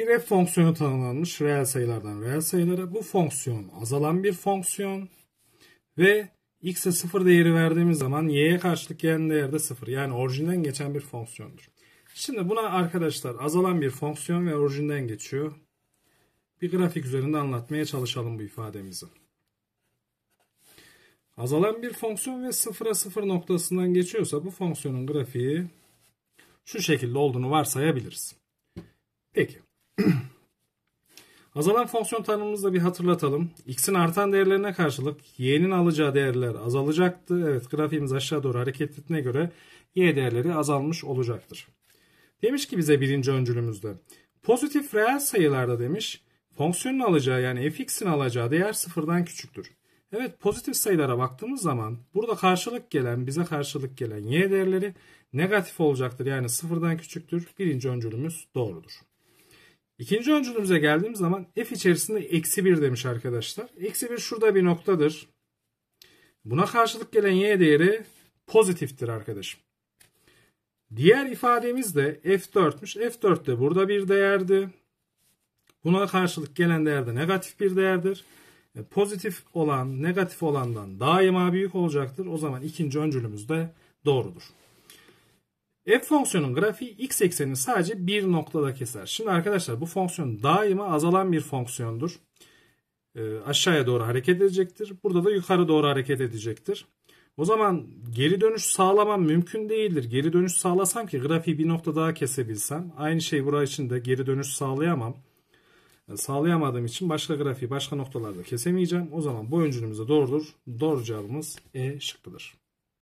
Bir f fonksiyonu tanımlanmış reel sayılardan reel sayılara. Bu fonksiyon azalan bir fonksiyon ve x'e 0 değeri verdiğimiz zaman y'ye karşılık gelen değer de 0. Yani orijinden geçen bir fonksiyondur. Şimdi buna arkadaşlar azalan bir fonksiyon ve orijinden geçiyor. Bir grafik üzerinde anlatmaya çalışalım bu ifademizi. Azalan bir fonksiyon ve sıfıra sıfır noktasından geçiyorsa bu fonksiyonun grafiği şu şekilde olduğunu varsayabiliriz. Peki. Azalan fonksiyon tanımımızı da bir hatırlatalım. X'in artan değerlerine karşılık Y'nin alacağı değerler azalacaktı. Evet grafiğimiz aşağı doğru hareket ettiğine göre Y değerleri azalmış olacaktır. Demiş ki bize birinci öncülümüzde pozitif reel sayılarda demiş fonksiyonun alacağı yani fx'in alacağı değer sıfırdan küçüktür. Evet pozitif sayılara baktığımız zaman burada karşılık gelen bize karşılık gelen y değerleri negatif olacaktır. Yani sıfırdan küçüktür. Birinci öncülümüz doğrudur. İkinci öncülümüze geldiğimiz zaman f içerisinde eksi 1 demiş arkadaşlar. Eksi 1 şurada bir noktadır. Buna karşılık gelen y değeri pozitiftir arkadaşım. Diğer ifademiz de f4'müş. f4 de burada bir değerdi. Buna karşılık gelen değer de negatif bir değerdir. E, pozitif olan negatif olandan daima büyük olacaktır. O zaman ikinci öncülümüz de doğrudur. F fonksiyonun grafiği x eksenini sadece bir noktada keser. Şimdi arkadaşlar bu fonksiyon daima azalan bir fonksiyondur. E, aşağıya doğru hareket edecektir. Burada da yukarı doğru hareket edecektir. O zaman geri dönüş sağlamam mümkün değildir. Geri dönüş sağlasam ki grafiği bir nokta daha kesebilsem. Aynı şey burası için de geri dönüş sağlayamam. Yani ee, sağlayamadığım için başka grafiği başka noktalarda kesemeyeceğim. O zaman bu öncülümüz doğrudur. Doğru cevabımız E şıkkıdır.